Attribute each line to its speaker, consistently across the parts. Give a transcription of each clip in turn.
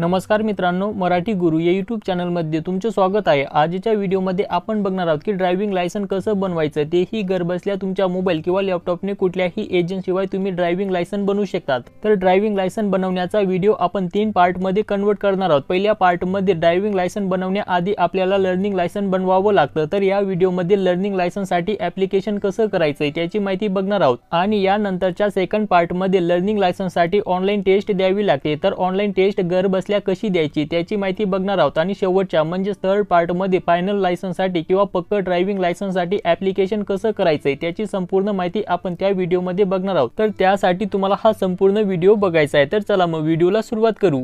Speaker 1: नमस्कार मित्रांनो मराठी गुरु या यूट्यूब चॅनलमध्ये तुमचं स्वागत आहे आजच्या व्हिडिओमध्ये आपण बघणार आहोत की ड्रायव्हिंग लायसन कसं बनवायचं तेही घरबसल्या तुमच्या मोबाईल किंवा लॅपटॉपने कुठल्याही एजंटशिवाय तुम्ही ड्रायव्हिंग लायसन बनवू शकतात तर ड्रायव्हिंग लायसन बनवण्याचा व्हिडिओ आपण तीन पार्टमध्ये कन्वर्ट करणार आहोत पहिल्या पार्टमध्ये ड्रायव्हिंग लायसन बनवण्याआधी आपल्याला लर्निंग लायसन बनवावं लागतं तर या व्हिडिओमध्ये लर्निंग लायसनसाठी ॲप्लिकेशन कसं करायचं त्याची माहिती बघणार आहोत आणि यानंतरच्या सेकंड पार्टमध्ये लर्निंग लायसनसाठी ऑनलाईन टेस्ट द्यावी लागते तर ऑनलाईन टेस्ट घर कसल्या कशी द्यायची त्याची माहिती बघणार आहोत आणि शेवटच्या म्हणजेच थर्ड पार्टमध्ये फायनल लायसन्ससाठी किंवा पक्क ड्रायव्हिंग लायसन्ससाठी ॲप्लिकेशन कसं करायचंय त्याची संपूर्ण माहिती आपण त्या व्हिडिओमध्ये बघणार आहोत तर त्यासाठी तुम्हाला हा संपूर्ण व्हिडिओ बघायचा आहे तर चला मग व्हिडिओला सुरुवात करू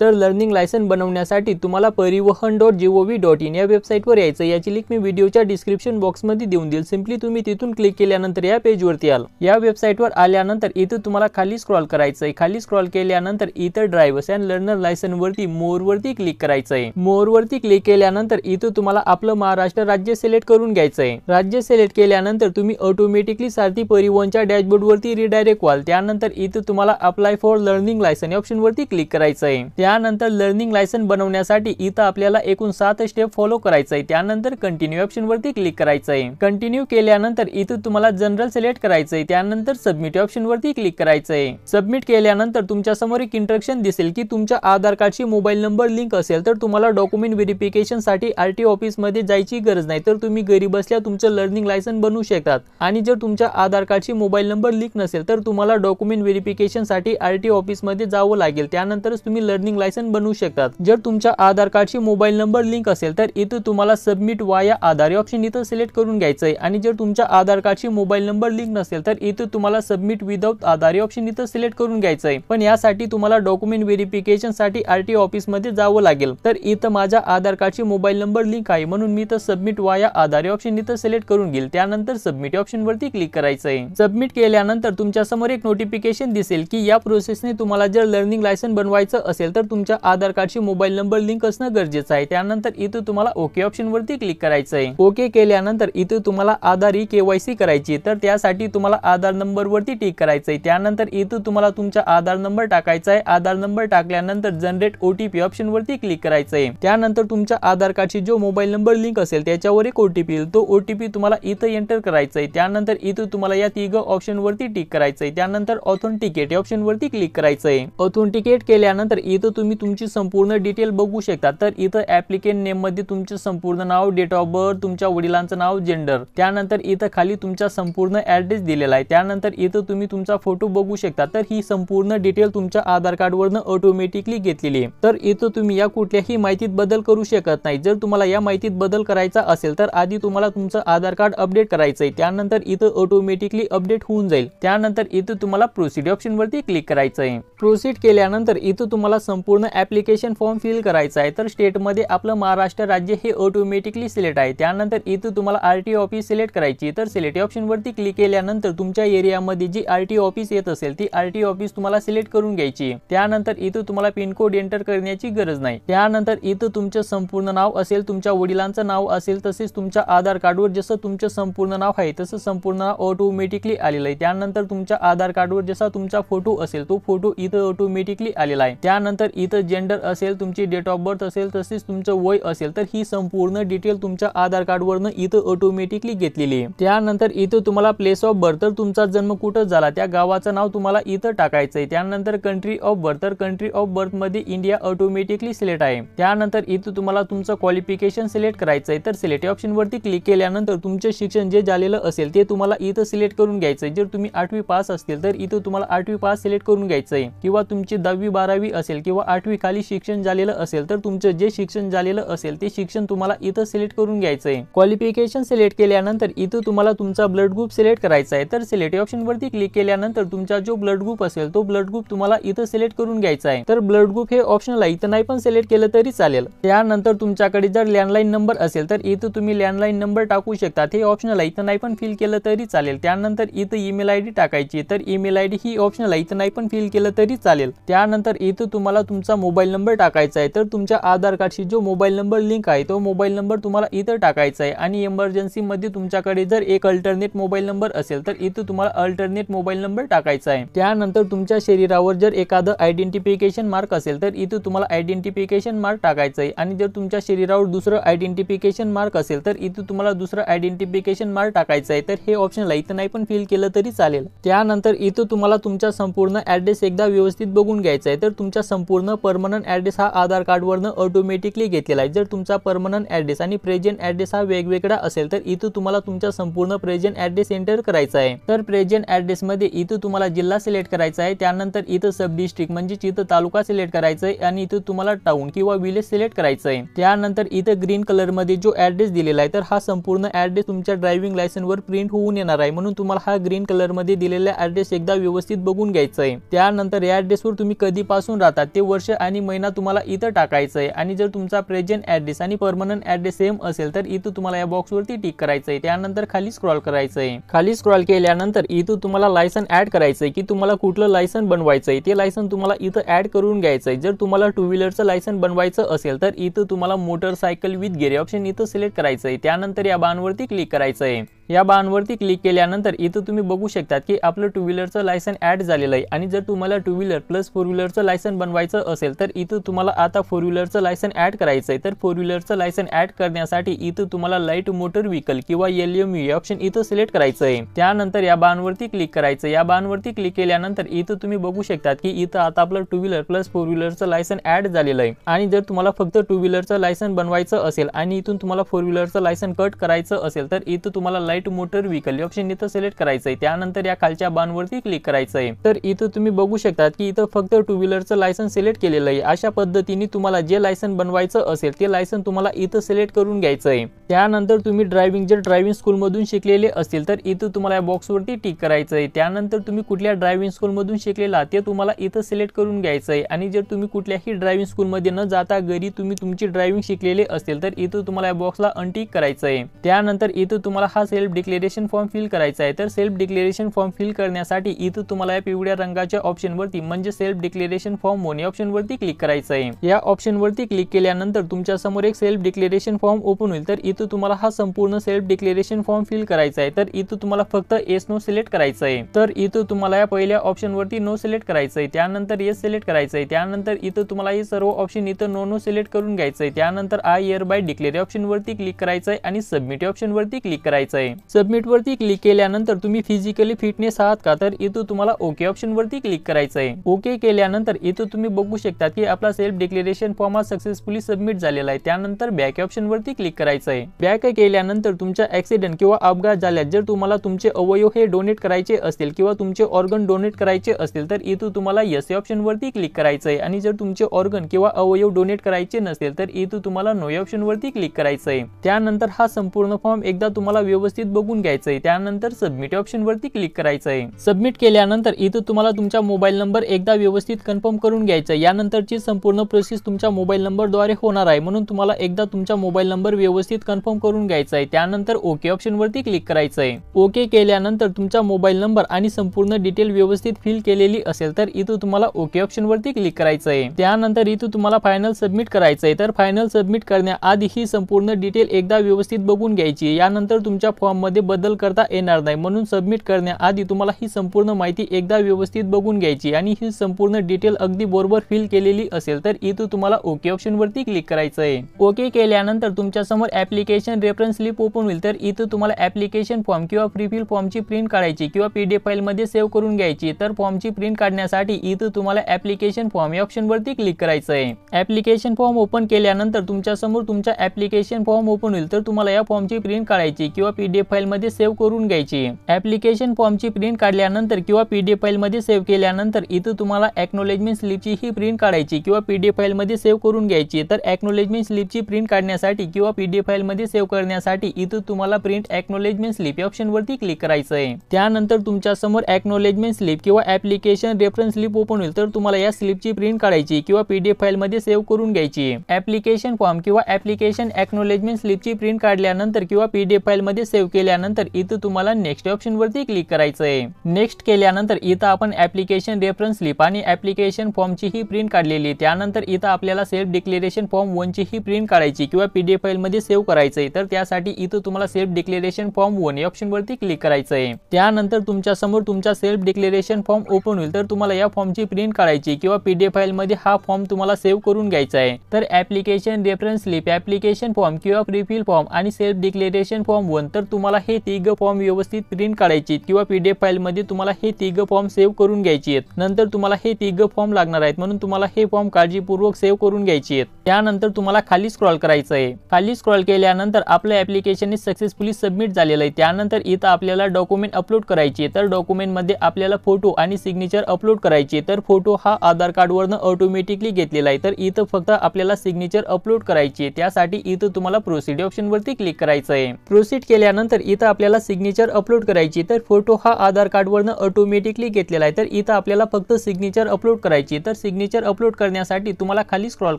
Speaker 1: तर लर्निंग लायसन बनवण्यासाठी तुम्हाला Parivahan dot G O V dot in या वेबसाईटवर यायचं याची लिंक मी व्हिडिओच्या डिस्क्रिप्शन बॉक्समध्ये देऊन देईल सिम्पली तुम्ही तिथून क्लिक केल्यानंतर या पेजवरती आल या वेबसाईटवर आल्यानंतर इथं तुम्हाला खाली स्क्रॉल करायचं आहे खाली स्क्रॉल केल्यानंतर इथं ड्रायव्हर्स अँड लर्नर लायसन वरती मोरवरती क्लिक करायचं आहे वरती क्लिक केल्यानंतर इथं तुम्हाला आपलं महाराष्ट्र राज्य सिलेक्ट करून घ्यायचं आहे राज्य सिलेक्ट केल्यानंतर तुम्ही ऑटोमॅटिकली सारथी परिवहनच्या डॅशबोर्ड वरती रिडायरेक्ट व्हाल त्यानंतर इथं तुम्हाला अप्लाय फॉर लर्निंग लायसन या वरती क्लिक करायचं आहे त्यानंतर लर्निंग लायसन बनवण्यासाठी इथं आपल्याला एकूण सात स्टेप फॉलो करायचं आहे त्यानंतर कंटिन्यू ऑप्शन वरती क्लिक करायचं आहे कंटिन्यू केल्यानंतर इथं तुम्हाला जनरल सिलेक्ट करायचं आहे त्यानंतर सबमिट ऑप्शन वरती क्लिक करायचं आहे सबमिट केल्यानंतर तुमच्या समोर एक इंट्रक्शन दिसेल की तुमच्या आधार कार्डची मोबाईल नंबर लिंक असेल तर तुम्हाला डॉक्युमेंट साठी आर टी मध्ये जायची गरज नाही तर तुम्ही घरी बसल्या तुमचं लर्निंग लायसन बनवू शकतात आणि जर तुमच्या आधार कार्डची मोबाईल नंबर लिंक नसेल तर तुम्हाला डॉक्युमेंट साठी आर ऑफिस मध्ये जावं लागेल त्यानंतर तुम्ही लर्निंग ड्रायव्हिंग लायसन्स बनवू शकतात जर तुमच्या आधार कार्डशी मोबाईल नंबर लिंक असेल तर इथं तुम्हाला सबमिट वाया आधार ऑप्शन इथं सिलेक्ट करून घ्यायचं आहे आणि जर तुमच्या आधार कार्डशी मोबाईल नंबर लिंक नसेल तर इथं तुम्हाला सबमिट विदाउट आधार ऑप्शन इथं सिलेक्ट करून घ्यायचं आहे पण यासाठी तुम्हाला डॉक्युमेंट व्हेरिफिकेशन साठी आरटी ऑफिस मध्ये जावं लागेल तर इथं माझ्या आधार कार्डची मोबाईल नंबर लिंक आहे म्हणून मी तर सबमिट वाया आधार ऑप्शन इथं सिलेक्ट करून घेईल त्यानंतर सबमिट ऑप्शन वरती क्लिक करायचं आहे सबमिट केल्यानंतर तुमच्या समोर एक नोटिफिकेशन दिसेल की या प्रोसेसने तुम्हाला जर लर्निंग लायसन्स बनवायचं असेल तर तुमच्या आधार कार्डशी मोबाईल नंबर लिंक असणं गरजेचं आहे त्यानंतर इथे तुम्हाला ओके ऑप्शन वरती क्लिक करायचं आहे ओके केल्यानंतर इथे तुम्हाला आधार ही केवायसी करायची तर त्यासाठी तुम्हाला आधार नंबर वरती टिक करायचं आहे त्यानंतर इथे तुम्हाला तुमचा आधार नंबर टाकायचा आहे आधार नंबर टाकल्यानंतर जनरेट ओटीपी ऑप्शन वरती क्लिक करायचं आहे त्यानंतर तुमच्या आधार कार्डशी जो मोबाईल नंबर लिंक असेल त्याच्यावर एक ओटीपी येईल तो ओटीपी तुम्हाला इथं एंटर करायचं आहे त्यानंतर इथं तुम्हाला या तिघ वरती टिक करायचं आहे त्यानंतर ऑथेंटिकेट वरती क्लिक करायचं आहे ऑथेंटिकेट केल्यानंतर इथं तुम्ही तुमची संपूर्ण डिटेल बघू शकता तर इथं नेम मध्ये तुमचे संपूर्ण नाव डेट ऑफ बर्थ तुमच्या वडिलांचं नाव जेंडर त्यानंतर इथं खाली तुमचा संपूर्ण ऍड्रेस दिलेला आहे त्यानंतर इथं तुम्ही तुमचा फोटो बघू शकता तर ही संपूर्ण डिटेल तुमच्या आधार वरनं ऑटोमॅटिकली घेतलेली आहे तर इथं तुम्ही या कुठल्याही माहितीत बदल करू शकत नाही जर तुम्हाला या माहितीत बदल करायचा असेल तर आधी तुम्हाला तुमचं आधार कार्ड अपडेट करायचं आहे त्यानंतर इथं ऑटोमॅटिकली अपडेट होऊन जाईल त्यानंतर इथं तुम्हाला प्रोसिड वरती क्लिक करायचं आहे प्रोसिड केल्यानंतर इथं तुम्हाला संपूर्ण पूर्ण ॲप्लिकेशन फॉर्म फिल करायचा आहे तर स्टेटमध्ये आपलं महाराष्ट्र राज्य हे ऑटोमॅटिकली सिलेक्ट आहे त्यानंतर इथं तुम्हाला आर टी ऑफिस सिलेक्ट करायची तर सिलेक्ट ऑप्शनवरती क्लिक केल्यानंतर तुमच्या एरियामध्ये जी आर टी ऑफिस येत असेल ती आर टी ऑफिस तुम्हाला सिलेक्ट करून घ्यायची त्यानंतर इथं तुम्हाला पिनकोड एंटर करण्याची गरज नाही त्यानंतर इथं तुमचं संपूर्ण नाव असेल तुमच्या वडिलांचं नाव असेल तसेच तुमच्या आधार कार्डवर जसं तुमचं संपूर्ण नाव आहे तसं संपूर्ण नाव ऑटोमॅटिकली आलेलं आहे त्यानंतर तुमच्या आधार कार्डवर जसा तुमचा फोटो असेल तो फोटो इथं ऑटोमॅटिकली आलेला आहे त्यानंतर इथं जेंडर असेल तुमची डेट ऑफ बर्थ असेल तसेच तुमचं वय असेल तर ही संपूर्ण डिटेल तुमच्या आधार कार्डवरनं इथं ऑटोमॅटिकली घेतलेली आहे त्यानंतर इथं तुम्हाला प्लेस ऑफ बर्थ तर तुमचा जन्म कुठं झाला त्या गावाचं नाव तुम्हाला इथं टाकायचं आहे त्यानंतर कंट्री ऑफ बर्थ तर कंट्री ऑफ बर्थ मध्ये इंडिया ऑटोमॅटिकली सिलेक्ट आहे त्यानंतर इथं तुम्हाला तुमचं क्वालिफिकेशन सिलेक्ट करायचं आहे तर सिलेक्ट ऑप्शन वरती क्लिक केल्यानंतर तुमचं शिक्षण जे झालेलं असेल ते तुम्हाला इथं सिलेक्ट करून घ्यायचं आहे जर तुम्ही आठवी पास असतील तर इथं तुम्हाला आठवी पास सिलेक्ट करून घ्यायचं आहे किंवा तुमची दहावी बारावी असेल किंवा आठवी खाली शिक्षण झालेलं असेल तर तुमचं जे शिक्षण झालेलं असेल ते शिक्षण तुम्हाला इथं सिलेक्ट करून घ्यायचं आहे क्वालिफिकेशन सिलेक्ट केल्यानंतर इथं तुम्हाला तुमचा ब्लड ग्रुप सिलेक्ट करायचा आहे तर सिलेक्ट ऑप्शन वरती क्लिक केल्यानंतर तुमचा जो ब्लड ग्रुप असेल तो ब्लड ग्रुप तुम्हाला इथं सिलेक्ट करून घ्यायचा आहे तर ब्लड ग्रुप हे ऑप्शनला इथं नाही पण सिलेक्ट केलं तरी चालेल त्यानंतर तुमच्याकडे जर लँडलाईन नंबर असेल तर इथं तुम्ही लँडलाईन नंबर टाकू शकता हे ऑप्शनला इथं नाही पण फिल केलं तरी चालेल त्यानंतर इथं ईमेल डी टाकायची तर ईमेल आयडी ही ऑप्शनला इथं नाही पण फिल केलं तरी चालेल त्यानंतर इथं तुम्हाला तुमचा मोबाईल नंबर टाकायचा आहे तर तुमच्या आधार कार्डशी जो मोबाईल नंबर लिंक आहे तो मोबाईल नंबर तुम्हाला इथं टाकायचा आहे आणि इमर्जन्सीमध्ये तुमच्याकडे जर एक अल्टरनेट मोबाईल नंबर असेल तर इथं तुम्हाला अल्टरनेट मोबाईल नंबर टाकायचा आहे त्यानंतर तुमच्या शरीरावर जर एखादं आयडेंटिफिकेशन मार्क असेल तर इथं तुम्हाला आयडेंटिफिकेशन मार्क टाकायचं आहे आणि जर तुमच्या शरीरावर दुसरं आयडेंटिफिकेशन मार्क असेल तर इथं तुम्हाला दुसरं आयडेंटिफिकेशन मार्क टाकायचं आहे तर हे ऑप्शनला इथं नाही पण फिल केलं तरी चालेल त्यानंतर इथं तुम्हाला तुमचा संपूर्ण ॲड्रेस एकदा व्यवस्थित बघून घ्यायचा आहे तर तुमच्या संपूर्ण पूर्ण परमनंट ॲड्रेस हा आधार कार्डवरनं ऑटोमॅटिकली घेतलेला आहे जर तुमचा परमनंट ॲड्रेस आणि प्रेझेंट ॲड्रेस हा वेगवेगळा असेल तर इथं तुम्हाला तुमचा संपूर्ण प्रेझेंट ॲड्रेस एंटर करायचा आहे तर प्रेझेंट ॲड्रेसमध्ये इथं तुम्हाला जिल्हा सिलेक्ट करायचा आहे त्यानंतर इथं सब डिस्ट्रिक्ट म्हणजे इथं तालुका सिलेक्ट करायचा आहे आणि इथं तुम्हाला टाउन किंवा विलेज सिलेक्ट करायचं आहे त्यानंतर इथं ग्रीन कलरमध्ये जो ॲड्रेस दिलेला आहे तर हा संपूर्ण ॲड्रेस तुमच्या ड्रायव्हिंग लायसनवर प्रिंट होऊन येणार आहे म्हणून तुम्हाला हा ग्रीन कलरमध्ये दिलेला ॲड्रेस एकदा व्यवस्थित बघून घ्यायचा आहे त्यानंतर या ॲड्रेसवर तुम्ही कधीपासून राहता ते वर्ष आणि महिना तुम्हाला इथं टाकायचं आहे आणि जर तुमचा प्रेझेंट ॲड्रेस आणि परमनंट ॲड्रेस सेम असेल तर इथं तुम्हाला या बॉक्सवरती टिक करायचं आहे त्यानंतर खाली स्क्रॉल करायचं आहे खाली स्क्रॉल केल्यानंतर इथं तुम्हाला लायसन ॲड करायचं आहे की तुम्हाला कुठलं लायसन बनवायचं आहे ते लायसन तुम्हाला इथं ॲड करून घ्यायचं आहे जर तुम्हाला टू व्हीलरचं लायसन बनवायचं असेल तर इथं तुम्हाला मोटरसायकल विथ गेअर ऑप्शन इथं सिलेक्ट करायचं आहे त्यानंतर या बाणवरती क्लिक करायचं आहे या बाणवरती क्लिक केल्यानंतर इथं तुम्ही बघू शकतात की आपलं टू व्हीलरचं लायसन ॲड झालेलं आहे आणि जर तुम्हाला टू व्हीलर प्लस फोर व्हीलरचं लायसन बनवायचं असेल तर इथं तुम्हाला आता फोर व्हीलरचं लायसन ॲड करायचं आहे तर फोर व्हीलरचं लायसन ॲड करण्यासाठी इथं तुम्हाला लाईट मोटर व्हीकल किंवा एल एम यू ऑप्शन इथं सिलेक्ट करायचं आहे त्यानंतर या बाणवरती क्लिक करायचं या बाणवरती क्लिक केल्यानंतर इथं तुम्ही बघू शकतात की इथं आता आपलं टू व्हीलर प्लस फोर व्हीलरचं लायसन ॲड झालेलं आहे आणि जर तुम्हाला फक्त टू व्हीलरचं लायसन बनवायचं असेल आणि इथून तुम्हाला फोर व्हीलरचं लायसन कट करायचं असेल तर इथं तुम्हाला light light motor vehicle option इथं सिलेक्ट करायचंय त्यानंतर या खालच्या बाणवरती क्लिक करायचंय तर इथं तुम्ही बघू शकता की इथं फक्त टू व्हीलरचं लायसन सिलेक्ट केलेलं आहे अशा पद्धतीने तुम्हाला जे लायसन बनवायचं असेल ते लायसन तुम्हाला इथं सिलेक्ट करून घ्यायचं आहे त्यानंतर तुम्ही ड्रायव्हिंग जर ड्रायव्हिंग स्कूलमधून शिकलेले असतील तर इथं तुम्हाला या बॉक्सवरती टिक करायचंय त्यानंतर तुम्ही कुठल्या ड्रायव्हिंग स्कूलमधून शिकलेला ते तुम्हाला इथं सिलेक्ट करून घ्यायचं आहे आणि जर तुम्ही कुठल्याही ड्रायव्हिंग स्कूलमध्ये न जाता घरी तुम्ही तुमची ड्रायव्हिंग शिकलेले असेल तर इथं तुम्हाला या बॉक्सला अनटिक करायचंय त्यानंतर इथं तुम्हाला हा self self declaration form fill करायचा आहे तर सेल्फ डिक्लेरेशन फॉर्म फिल करण्यासाठी इथं तुम्हाला या पिवळ्या रंगाच्या ऑप्शनवरती म्हणजे सेल्फ डिक्लेरेशन फॉर्म होणे ऑप्शनवरती क्लिक करायचं आहे या ऑप्शनवरती क्लिक केल्यानंतर तुमच्या समोर एक सेल्फ डिक्लेरेशन फॉर्म ओपन होईल तर इथं तुम्हाला हा संपूर्ण सेल्फ डिक्लेरेशन फॉर्म फिल करायचा आहे तर इथं तुम्हाला फक्त एस नो सिलेक्ट करायचं आहे तर इथं तुम्हाला या पहिल्या ऑप्शनवरती नो सिलेक्ट करायचं आहे त्यानंतर एस सिलेक्ट करायचं आहे त्यानंतर इथं तुम्हाला हे सर्व ऑप्शन इथं नो नो सिलेक्ट करून घ्यायचं आहे त्यानंतर आय इयर बाय डिक्लेअर ऑप्शनवरती क्लिक करायचं आहे आणि सबमिट ऑप्शनवरती क्लिक करायचं आहे सबमिट वरती क्लिक केल्यानंतर तुम्ही फिजिकली फिटनेस आहात का तर इथून तुम्हाला ओके ऑप्शनवरती क्लिक करायचं आहे ओके केल्यानंतर इथं तुम्ही बघू शकता की आपला सेल्फ डिक्लेरेशन फॉर्म हा सक्सेसफुली सबमिट झालेला आहे त्यानंतर बॅक वरती क्लिक करायचं आहे बॅक केल्यानंतर तुमच्या ऍक्सिडेंट किंवा अपघात झाल्यास जर तुम्हाला तुमचे अवयव हे डोनेट करायचे असतील किंवा तुमचे ऑर्गन डोनेट करायचे असतील तर इथून तुम्हाला यस वरती क्लिक करायचंय आहे आणि जर तुमचे ऑर्गन किंवा अवयव डोनेट करायचे नसेल तर इथं तुम्हाला नो ऑप्शनवरती क्लिक करायचं आहे त्यानंतर हा संपूर्ण फॉर्म एकदा तुम्हाला व्यवस्थित बघून घ्यायचंय त्यानंतर सबमिट ऑप्शन वरती क्लिक करायचं आहे सबमिट केल्यानंतर इथं तुम्हाला तुमचा मोबाईल नंबर एकदा व्यवस्थित कन्फर्म करून घ्यायचा आहे यानंतरची संपूर्ण प्रोसेस तुमच्या मोबाईल नंबर द्वारे होणार आहे म्हणून तुम्हाला एकदा तुमचा मोबाईल नंबर व्यवस्थित कन्फर्म करून घ्यायचा आहे त्यानंतर ओके ऑप्शन वरती क्लिक करायचं आहे ओके केल्यानंतर तुमचा मोबाईल नंबर आणि संपूर्ण डिटेल व्यवस्थित फिल केलेली असेल तर इथं तुम्हाला ओके ऑप्शन वरती क्लिक करायचं आहे त्यानंतर इथं तुम्हाला फायनल सबमिट करायचंय आहे तर फायनल सबमिट करण्याआधी ही संपूर्ण डिटेल एकदा व्यवस्थित बघून घ्यायची यानंतर तुमच्या फॉर्ममध्ये बदल करता येणार नाही म्हणून सबमिट करण्याआधी तुम्हाला ही संपूर्ण माहिती एकदा व्यवस्थित बघून घ्यायची आणि ही संपूर्ण डिटेल अगदी बरोबर फिल केलेली असेल तर इथं तुम्हाला ओके ऑप्शनवरती क्लिक करायचं आहे ओके केल्यानंतर तुमच्या समोर ऍप्लिकेशन रेफरन्स स्लिप ओपन होईल तर इथं तुम्हाला ऍप्लिकेशन फॉर्म किंवा प्रीफिल फॉर्मची प्रिंट काढायची किंवा पी डी फाईलमध्ये सेव्ह करून घ्यायची तर फॉर्मची प्रिंट काढण्यासाठी इथं तुम्हाला ऍप्लिकेशन फॉर्म या ऑप्शनवरती क्लिक करायचं आहे ॲप्लिकेशन फॉर्म ओपन केल्यानंतर तुमच्या समोर तुमच्या ऍप्लिकेशन फॉर्म ओपन होईल तर तुम्हाला या फॉर्मची प्रिंट काढायची किंवा पी डी पीडीएफ मध्ये सेव्ह करून घ्यायची ऍप्लिकेशन फॉर्मची प्रिंट काढल्यानंतर किंवा पीडीएफ मध्ये सेव्ह केल्यानंतर इथं तुम्हाला एक्नॉलेजमेंट स्लिपची ही प्रिंट काढायची किंवा पीडीएफ मध्ये सेव्ह करून घ्यायची तर एक्नॉलेजमेंट स्लिपची प्रिंट काढण्यासाठी किंवा पीडीएफ मध्ये सेव्ह करण्यासाठी इथं तुम्हाला प्रिंट एक्नॉलेजमेंट स्लिप ऑप्शन वरती क्लिक करायचे त्यानंतर तुमच्या समोर एक्नॉलेजमेंट स्लिप किंवा ऍप्लिकेशन रेफरन्स स्लिप ओपन होईल तर तुम्हाला या स्लिपची प्रिंट काढायची किंवा पीडीएफ मध्ये सेव्ह करून घ्यायची ऍप्लिकेशन फॉर्म किंवा ऍप्लिकेशन एक्नॉलेजमेंट स्लिपची प्रिंट काढल्यानंतर किंवा पीडीएफ मध्ये सेव्ह सेव्ह केल्यानंतर इथं तुम्हाला नेक्स्ट ऑप्शन वरती क्लिक करायचं आहे नेक्स्ट केल्यानंतर इथं आपण ऍप्लिकेशन रेफरन्स स्लिप आणि ऍप्लिकेशन फॉर्मची ही प्रिंट काढलेली त्यानंतर इथं आपल्याला सेल्फ डिक्लेरेशन फॉर्म ची ही प्रिंट काढायची किंवा पीडीएफ मध्ये सेव्ह करायचंय तर त्यासाठी इथं तुम्हाला सेल्फ डिक्लेरेशन फॉर्म वन या वरती क्लिक करायचंय आहे त्यानंतर तुमच्या समोर तुमचा सेल्फ डिक्लेरेशन फॉर्म ओपन होईल तर तुम्हाला या फॉर्मची प्रिंट काढायची किंवा पीडीएफ मध्ये हा फॉर्म तुम्हाला सेव्ह करून घ्यायचा आहे तर application reference slip application form किंवा प्रीफिल फॉर्म आणि सेल्फ डिक्लेरेशन फॉर्म वन तर तुम्हाला हे तिघ फॉर्म व्यवस्थित प्रिंट काढायचे किंवा पीडीएफ मध्ये तुम्हाला हे तिघ फॉर्म सेव्ह करून घ्यायचे आहेत नंतर तुम्हाला हे तिघ फॉर्म लागणार आहेत म्हणून तुम्हाला हे फॉर्म काळजीपूर्वक सेव्ह करून घ्यायचे आहेत त्यानंतर तुम्हाला खाली स्क्रॉल करायचं आहे खाली स्क्रॉल केल्यानंतर आपलं ऍप्लिकेशन सक्सेसफुली सबमिट झालेलं आहे त्यानंतर इथं आपल्याला डॉक्युमेंट अपलोड करायचे तर डॉक्युमेंटमध्ये आपल्याला फोटो आणि सिग्नेचर अपलोड करायचे तर फोटो हा आधार कार्डवरनं ऑटोमॅटिकली घेतलेला आहे तर इथं फक्त आपल्याला सिग्नेचर अपलोड करायचे त्यासाठी इथं तुम्हाला प्रोसिड ऑप्शनवरती क्लिक करायचं आहे प्रोसिड केल्यानंतर इथं आपल्याला सिग्नेचर अपलोड करायची तर फोटो हा आधार कार्डवरनं ऑटोमॅटिकली घेतलेला आहे तर इथं आपल्याला फक्त सिग्नेचर अपलोड करायची तर सिग्नेचर अपलोड करण्यासाठी तुम्हाला खाली स्क्रॉल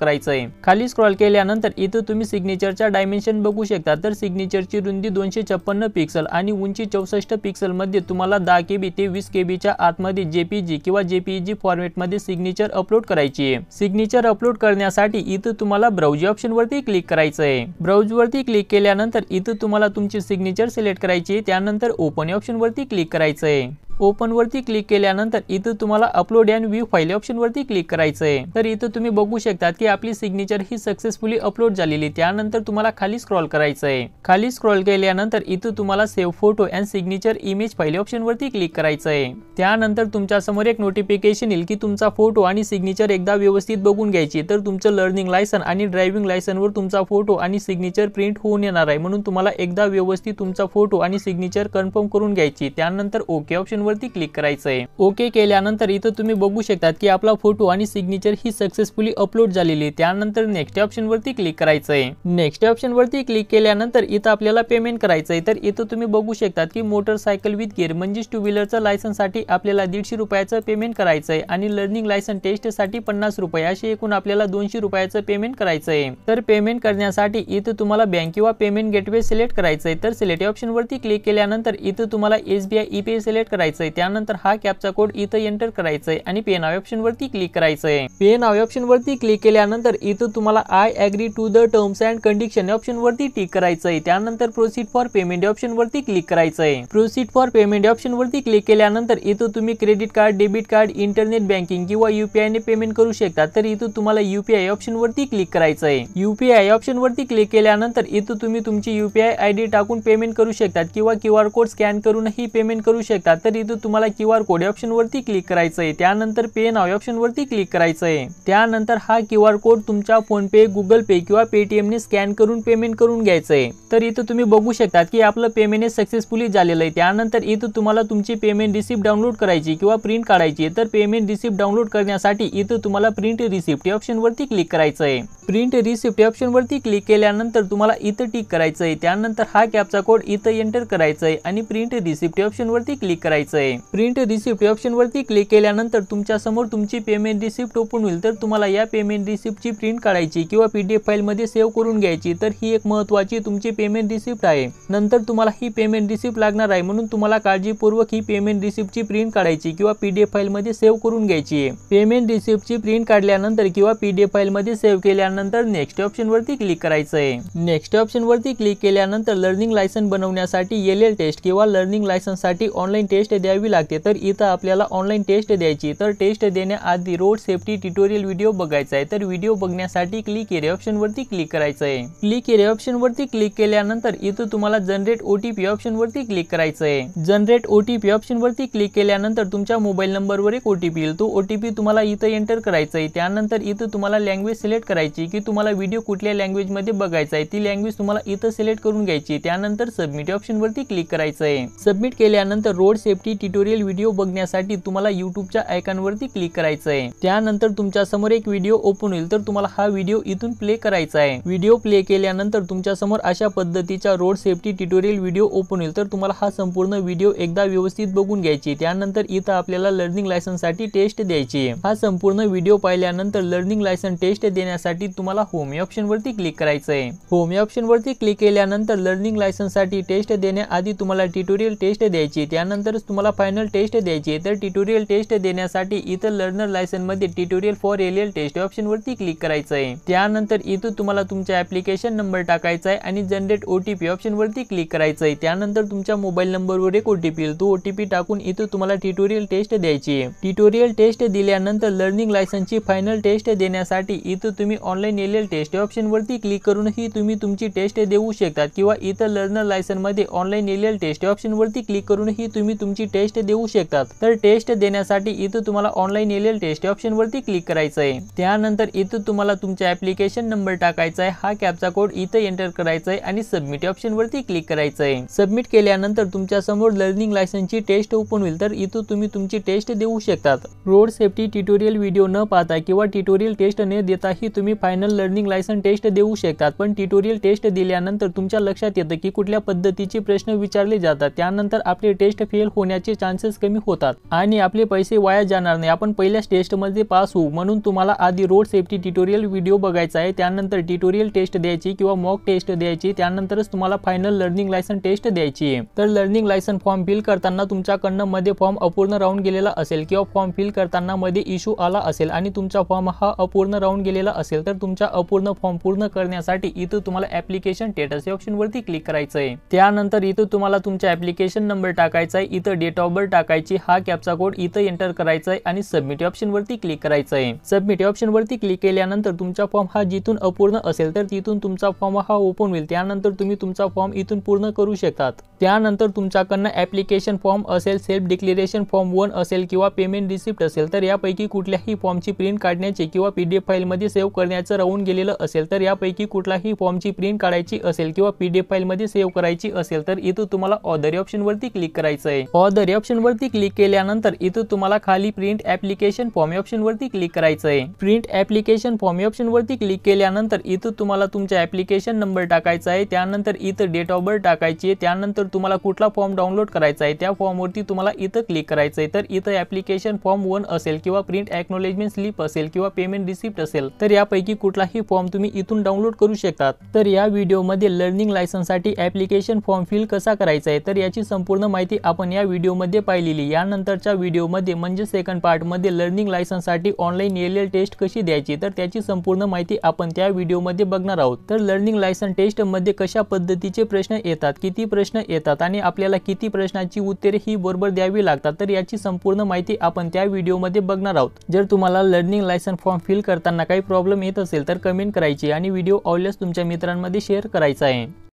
Speaker 1: करायचं आहे खाली स्क्रॉल केल्यानंतर इथं तुम्ही सिग्नेचरच्या डायमेन्शन बघू शकता तर सिग्नेचरची रुंदी दोनशे छप्पन्न पिक्सल आणि उंची चौसष्ट मध्ये तुम्हाला दहा केबी ते वीस के बीच्या आतमध्ये जेपीजी किंवा जेपीजी मध्ये सिग्नेचर अपलोड करायची आहे सिग्नेचर अपलोड करण्यासाठी इथं तुम्हाला ब्राउज वरती क्लिक करायचं आहे वरती क्लिक केल्यानंतर इथं तुम्हाला तुमची सिग्नेचर फीचर सिलेक्ट करायची त्यानंतर ओपन ऑप्शनवरती क्लिक करायचं आहे ओपन वरती क्लिक केल्यानंतर इथं तुम्हाला अपलोड अँड व्ह्यू फाईल वरती क्लिक करायचं आहे तर इथं तुम्ही बघू शकता की आपली सिग्नेचर ही सक्सेसफुली अपलोड झालेली त्यानंतर तुम्हाला खाली स्क्रॉल करायचं आहे खाली स्क्रॉल केल्यानंतर इथं तुम्हाला save photo and signature image file वरती क्लिक करायचं आहे त्यानंतर तुमच्या समोर एक नोटिफिकेशन येईल की तुमचा फोटो आणि सिग्नेचर एकदा व्यवस्थित बघून घ्यायची तर तुमचं लर्निंग लायसन आणि ड्रायव्हिंग लायसनवर तुमचा फोटो आणि सिग्नेचर प्रिंट होऊन येणार आहे म्हणून तुम्हाला एकदा व्यवस्थित तुमचा फोटो आणि सिग्नेचर कन्फर्म करून घ्यायची त्यानंतर ओके ऑप्शन वरती क्लिक करायचं आहे ओके केल्यानंतर इथं तुम्ही बघू शकतात की आपला फोटो आणि सिग्नेचर ही सक्सेसफुली अपलोड झालेली त्यानंतर नेक्स्ट ऑप्शन वरती क्लिक करायचं आहे नेक्स्ट वरती क्लिक केल्यानंतर इथं आपल्याला पेमेंट करायचं आहे तर इथं तुम्ही बघू शकतात की मोटरसायकल विथ गिअर म्हणजेच टू लायसन साठी आपल्याला दीडशे रुपयाचं पेमेंट करायचं आहे आणि लर्निंग लायसन साठी पन्नास रुपये असे एकूण आपल्याला दोनशे रुपयाचं पेमेंट करायचं आहे तर पेमेंट करण्यासाठी इथं तुम्हाला बँक किंवा पेमेंट गेटवे सिलेक्ट करायचं आहे तर सिलेक्ट ऑप्शन वरती क्लिक केल्यानंतर इथं तुम्हाला एसबीआय ई पे सिलेक्ट करायचं त्यानंतर हा कॅपचा कोड इथं एंटर करायचा आणि पे नाव वरती क्लिक करायचं आहे पे नाव वरती क्लिक केल्यानंतर इथं तुम्हाला I agree to the terms and condition वरती टिक क्लिक आहे त्यानंतर प्रोसीड फॉर पेमेंट ऑप्शन वरती क्लिक करायचं आहे प्रोसीड फॉर पेमेंट ऑप्शन वरती क्लिक केल्यानंतर इथं तुम्ही credit card debit card internet banking किंवा युपीआय ने पेमेंट करू शकता तर इथं तुम्हाला युपीआय वरती क्लिक करायचंय आहे ऑप्शन वरती क्लिक केल्यानंतर इथं तुम्ही तुमची युपीआय आयडी टाकून पेमेंट करू शकता किंवा क्यू आर कोड स्कॅन करूनही पेमेंट करू शकता तर इथं तुम्हाला क्यू आर कोड ऑप्शन वरती क्लिक करायचं आहे त्यानंतर पे नाव ऑप्शन वरती क्लिक करायचं आहे त्यानंतर हा क्यू आर कोड तुमच्या फोन पे गुगल पे किंवा पेटीएम ने स्कॅन करून पेमेंट करून घ्यायचं आहे तर इथं तुम्ही बघू शकता की आपलं पेमेंट सक्सेसफुली झालेलं आहे त्यानंतर इथं तुम्हाला तुमची पेमेंट रिसिप्ट डाउनलोड करायची किंवा प्रिंट काढायची तर पेमेंट रिसिप्ट डाउनलोड करण्यासाठी इथं तुम्हाला प्रिंट रिसिप्ट या वरती क्लिक करायचं आहे प्रिंट रिसिप्ट ऑप्शन वरती क्लिक केल्यानंतर तुम्हाला इथं टिक करायचं आहे त्यानंतर हा कॅपचा कोड इथं एंटर करायचा आहे आणि प्रिंट रिसिप्ट ऑप्शन वरती क्लिक करायचं प्रिंट रिसिप्ट ऑप्शन वरती क्लिक केल्यानंतर तुमच्या समोर तुमची पेमेंट रिसिप्ट ओपन होईल तर तुम्हाला या पेमेंट रिसिप्टची प्रिंट काढायची किंवा पीडीएफ फाईल मध्ये सेव्ह करून घ्यायची तर ही एक महत्त्वाची तुमची पेमेंट रिसिप्ट आहे नंतर तुम्हाला ही पेमेंट रिसिप्ट लागणार आहे म्हणून तुम्हाला काळजीपूर्वक ही पेमेंट रिसिप्टची प्रिंट काढायची किंवा पीडीएफ फाईल मध्ये सेव्ह करून घ्यायची पेमेंट पेमेंट रिसिप्टची प्रिंट काढल्यानंतर किंवा पीडीएफ फाईल मध्ये सेव्ह केल्यानंतर नेक्स्ट ऑप्शन वरती क्लिक करायचं आहे नेक्स्ट ऑप्शन वरती क्लिक केल्यानंतर लर्निंग लायसन बनवण्यासाठी एलएल टेस्ट किंवा लर्निंग साठी ऑनलाईन टेस्ट द्यावी लागते तर इथं आपल्याला ऑनलाईन टेस्ट द्यायची तर टेस्ट देण्याआधी रोड सेफ्टी ट्युटोरियल व्हिडिओ बघायचा आहे तर व्हिडिओ बघण्यासाठी क्लिक ऑप्शन वरती क्लिक करायचं आहे क्लिक ऑप्शन वरती क्लिक केल्यानंतर इथं तुम्हाला जनरेट ओटीपी ऑप्शन वरती क्लिक करायचं आहे जनरेट ओटीपी ऑप्शन वरती क्लिक केल्यानंतर तुमच्या मोबाईल नंबरवर एक ओटीपी येईल तो ओटीपी तुम्हाला इथं एंटर करायचा आहे त्यानंतर इथं तुम्हाला लँग्वेज सिलेक्ट करायची की तुम्हाला व्हिडिओ कुठल्या मध्ये बघायचा आहे ती लँग्वेज तुम्हाला इथं सिलेक्ट करून घ्यायची त्यानंतर सबमिट ऑप्शन वरती क्लिक करायचं आहे सबमिट केल्यानंतर road safety Marathi tutorial video बघण्यासाठी तुम्हाला युट्यूबच्या आयकॉनवरती क्लिक करायचं आहे त्यानंतर तुमच्या समोर एक व्हिडिओ ओपन होईल तर तुम्हाला हा व्हिडिओ इथून प्ले करायचा आहे व्हिडिओ प्ले केल्यानंतर तुमच्या समोर अशा पद्धतीचा road safety tutorial video open होईल तर तुम्हाला हा संपूर्ण व्हिडिओ एकदा व्यवस्थित बघून घ्यायची त्यानंतर इथं आपल्याला लर्निंग लायसन्स साठी टेस्ट द्यायची हा संपूर्ण व्हिडिओ पाहिल्यानंतर लर्निंग लायसन्स टेस्ट देण्यासाठी तुम्हाला होम ऑप्शन वरती क्लिक करायचं आहे होम ऑप्शन वरती क्लिक केल्यानंतर लर्निंग लायसन्स साठी टेस्ट देण्याआधी तुम्हाला ट्युटोरियल टेस्ट द्यायची त्यानंतर तुम्हाला फायनल टेस्ट द्यायची आहे तर ट्युटोरियल टेस्ट देण्यासाठी इथं लर्नर लायसनमध्ये ट्युटोरियल फॉर एलियल टेस्ट ऑप्शनवरती क्लिक करायचं आहे त्यानंतर इथून तुम्हाला तुमच्या ऍप्लिकेशन नंबर टाकायचा आहे आणि जनरेट ओटीपी ऑप्शन पी ऑप्शनवरती क्लिक करायचं आहे त्यानंतर तुमच्या मोबाईल नंबरवर एक ओटीपी येईल तो ओटीपी टाकून इथं तुम्हाला ट्युटोरियल टेस्ट द्यायची आहे ट्युटोरियल टेस्ट दिल्यानंतर लर्निंग लायसनची फायनल टेस्ट देण्यासाठी इथं तुम्ही ऑनलाईन एलियल टेस्ट ऑप्शनवरती क्लिक करूनही तुम्ही तुमची टेस्ट देऊ शकतात किंवा इथं लर्नर लायसनमध्ये ऑनलाईन एलियल टेस्ट ऑप्शनवरती क्लिक करूनही तुम्ही तुमची टेस्ट देऊ शकतात तर टेस्ट देण्यासाठी इथं तुम्हाला ऑनलाईन एल टेस्ट वरती क्लिक करायचं आहे त्यानंतर इथं तुम्हाला तुमच्या ऍप्लिकेशन नंबर टाकायचा आहे हा कॅपचा कोड इथं एंटर करायचा आहे आणि सबमिट ऑप्शन वरती क्लिक करायचं आहे सबमिट केल्यानंतर तुमच्या समोर लर्निंग लायसन्सची टेस्ट ओपन होईल तर इथं तुम्ही तुमची टेस्ट देऊ शकतात रोड सेफ्टी ट्युटोरियल व्हिडिओ न पाहता किंवा ट्युटोरियल टेस्ट न देताही तुम्ही फायनल लर्निंग लायसन टेस्ट देऊ शकतात पण ट्युटोरियल टेस्ट दिल्यानंतर तुमच्या लक्षात येतं की कुठल्या पद्धतीचे प्रश्न विचारले जातात त्यानंतर आपले टेस्ट फेल होण्या होण्याचे चान्सेस कमी होतात आणि आपले पैसे वाया जाणार नाही आपण पहिल्याच टेस्टमध्ये पास होऊ म्हणून तुम्हाला आधी रोड सेफ्टी ट्युटोरियल व्हिडिओ बघायचा आहे त्यानंतर ट्युटोरियल टेस्ट द्यायची किंवा मॉक टेस्ट द्यायची त्यानंतरच तुम्हाला फायनल लर्निंग लायसन टेस्ट द्यायची आहे तर लर्निंग लायसन फॉर्म फिल करताना तुमच्याकडनं मध्ये फॉर्म अपूर्ण राहून गेलेला असेल किंवा फॉर्म फिल करताना मध्ये इश्यू आला असेल आणि तुमचा फॉर्म हा अपूर्ण राहून गेलेला असेल तर तुमचा अपूर्ण फॉर्म पूर्ण करण्यासाठी इथं तुम्हाला ऍप्लिकेशन स्टेटस या वरती क्लिक करायचं आहे त्यानंतर इथं तुम्हाला तुमचा ऍप्लिकेशन नंबर टाकायचा आहे इथं डेट ऑफ टाकायची हा कॅपचा कोड इथं एंटर करायचा आहे आणि सबमिट ऑप्शन वरती क्लिक करायचं आहे सबमिट वरती क्लिक केल्यानंतर तुमचा फॉर्म हा जिथून अपूर्ण असेल तर तिथून तुमचा फॉर्म हा ओपन होईल त्यानंतर तुम्ही तुमचा फॉर्म इथून पूर्ण करू शकतात त्यानंतर तुमच्याकडनं ऍप्लिकेशन फॉर्म असेल सेल्फ डिक्लेरेशन फॉर्म वन असेल किंवा पेमेंट रिसिप्ट असेल तर यापैकी कुठल्याही फॉर्मची प्रिंट काढण्याची किंवा पीडीएफ फाईलमध्ये सेव्ह करण्याचं राहून गेलेलं असेल तर यापैकी कुठलाही फॉर्मची प्रिंट काढायची असेल किंवा पीडीएफ फाईलमध्ये सेव्ह करायची असेल तर इथं तुम्हाला ऑप्शन वरती क्लिक करायचं आहे ऑप्शन वरती क्लिक केल्यानंतर इथं तुम्हाला खाली प्रिंट ऍप्लिकेशन फॉर्म या वरती क्लिक करायचं आहे प्रिंट ऍप्लिकेशन फॉर्म या वरती क्लिक केल्यानंतर इथं तुम्हाला तुमचा ऍप्लिकेशन नंबर टाकायचा आहे त्यानंतर इथं डेट ऑफ बर्थ टाकायची आहे त्यानंतर तुम्हाला कुठला फॉर्म डाउनलोड करायचा आहे त्या फॉर्म वरती तुम्हाला इथं क्लिक करायचं आहे तर इथं ऍप्लिकेशन फॉर्म वन असेल किंवा प्रिंट ऍक्नॉलेजमेंट स्लिप असेल किंवा पेमेंट रिसिप्ट असेल तर यापैकी कुठलाही फॉर्म तुम्ही इथून डाउनलोड करू शकता तर या व्हिडिओ मध्ये लर्निंग लायसन्स साठी ऍप्लिकेशन फॉर्म फिल कसा करायचा आहे तर याची संपूर्ण माहिती आपण या व्हिडिओ व्हिडिओमध्ये पाहिलेली यानंतरच्या व्हिडिओमध्ये म्हणजे सेकंड पार्टमध्ये लर्निंग लायसन्ससाठी ऑनलाईन एल एल टेस्ट कशी द्यायची तर त्याची संपूर्ण माहिती आपण त्या व्हिडिओमध्ये बघणार आहोत तर लर्निंग लायसन टेस्टमध्ये कशा पद्धतीचे प्रश्न येतात किती प्रश्न येतात आणि आपल्याला किती प्रश्नांची उत्तरे ही बरोबर द्यावी लागतात तर याची संपूर्ण माहिती आपण त्या व्हिडिओमध्ये बघणार आहोत जर तुम्हाला लर्निंग लायसन फॉर्म फिल करताना काही प्रॉब्लेम येत असेल तर कमेंट करायची आणि व्हिडिओ आवडल्यास तुमच्या मित्रांमध्ये शेअर करायचा आहे